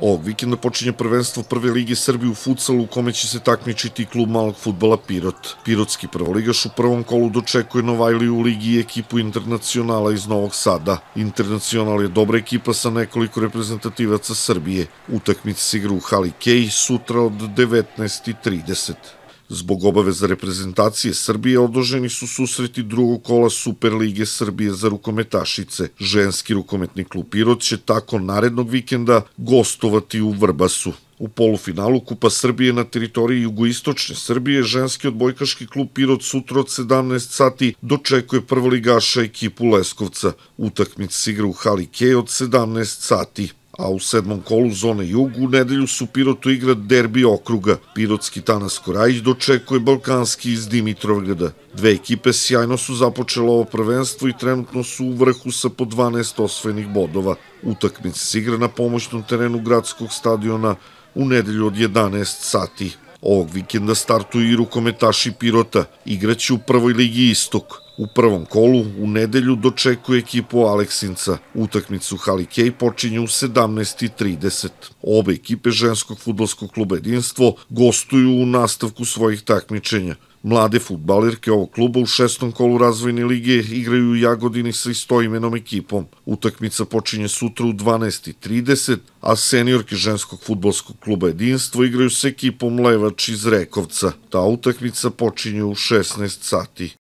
Ovog vikenda počinje prvenstvo Prve lige Srbije u futsalu u kome će se takmičiti klub malog futbala Pirot. Pirotski prvoligaš u prvom kolu dočekuje Novajliju u ligi i ekipu Internacionala iz Novog Sada. Internacional je dobra ekipa sa nekoliko reprezentativaca Srbije. Utakmica se igra u Hali Kej sutra od 19.30. Zbog obaveza reprezentacije Srbije odloženi su susreti drugog kola Superlige Srbije za rukometašice. Ženski rukometni klub Pirot će tako narednog vikenda gostovati u Vrbasu. U polufinalu Kupa Srbije na teritoriji jugoistočne Srbije ženski odbojkaški klub Pirot sutra od 17 sati dočekuje prvoligaša ekipu Leskovca. Utakmic se igra u hali K od 17 sati a u sedmom kolu zone jug u nedelju su Pirotu igra derbi okruga. Pirotski Tanas Korajić dočekuje Balkanski iz Dimitrovgrada. Dve ekipe sjajno su započele ovo prvenstvo i trenutno su u vrhu sa po 12 osvojenih bodova. Utakmica se igra na pomoćnom terenu gradskog stadiona u nedelju od 11 sati. Ovog vikenda startuju i rukometaši Pirota, igraće u prvoj ligi Istok. U prvom kolu u nedelju dočekuje ekipu Aleksinca. Utakmicu Halikej počinje u 17.30. Obe ekipe ženskog futbolskog kluba Jedinstvo gostuju u nastavku svojih takmičenja. Mlade futbalerke ovog kluba u šestom kolu razvojne lige igraju u Jagodini sa istoimenom ekipom. Utakmica počinje sutra u 12.30, a seniorke ženskog futbolskog kluba Jedinstvo igraju sa ekipom Levač iz Rekovca. Ta utakmica počinje u 16 sati.